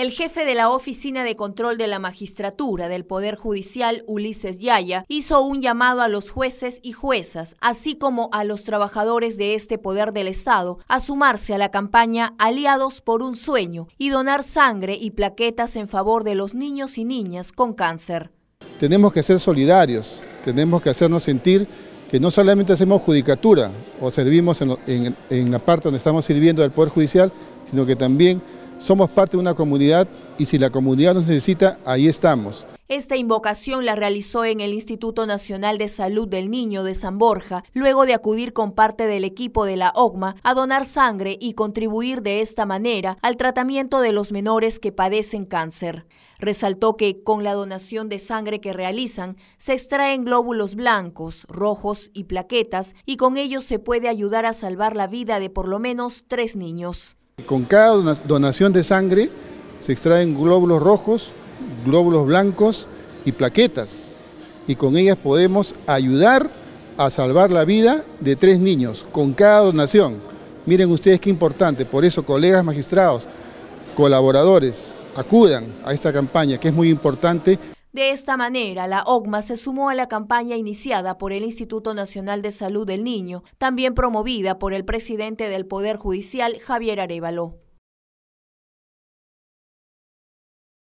El jefe de la Oficina de Control de la Magistratura del Poder Judicial, Ulises Yaya, hizo un llamado a los jueces y juezas, así como a los trabajadores de este poder del Estado, a sumarse a la campaña Aliados por un Sueño y donar sangre y plaquetas en favor de los niños y niñas con cáncer. Tenemos que ser solidarios, tenemos que hacernos sentir que no solamente hacemos judicatura o servimos en, la parte donde estamos sirviendo del Poder Judicial, sino que también somos parte de una comunidad y si la comunidad nos necesita, ahí estamos. Esta invocación la realizó en el Instituto Nacional de Salud del Niño de San Borja, luego de acudir con parte del equipo de la OGMA a donar sangre y contribuir de esta manera al tratamiento de los menores que padecen cáncer. Resaltó que con la donación de sangre que realizan se extraen glóbulos blancos, rojos y plaquetas y con ellos se puede ayudar a salvar la vida de por lo menos tres niños. Con cada donación de sangre se extraen glóbulos rojos, glóbulos blancos y plaquetas. Y con ellas podemos ayudar a salvar la vida de tres niños con cada donación. Miren ustedes qué importante. Por eso, colegas magistrados, colaboradores, acudan a esta campaña que es muy importante. De esta manera, la OGMA se sumó a la campaña iniciada por el Instituto Nacional de Salud del Niño, también promovida por el presidente del Poder Judicial, Javier Arevalo.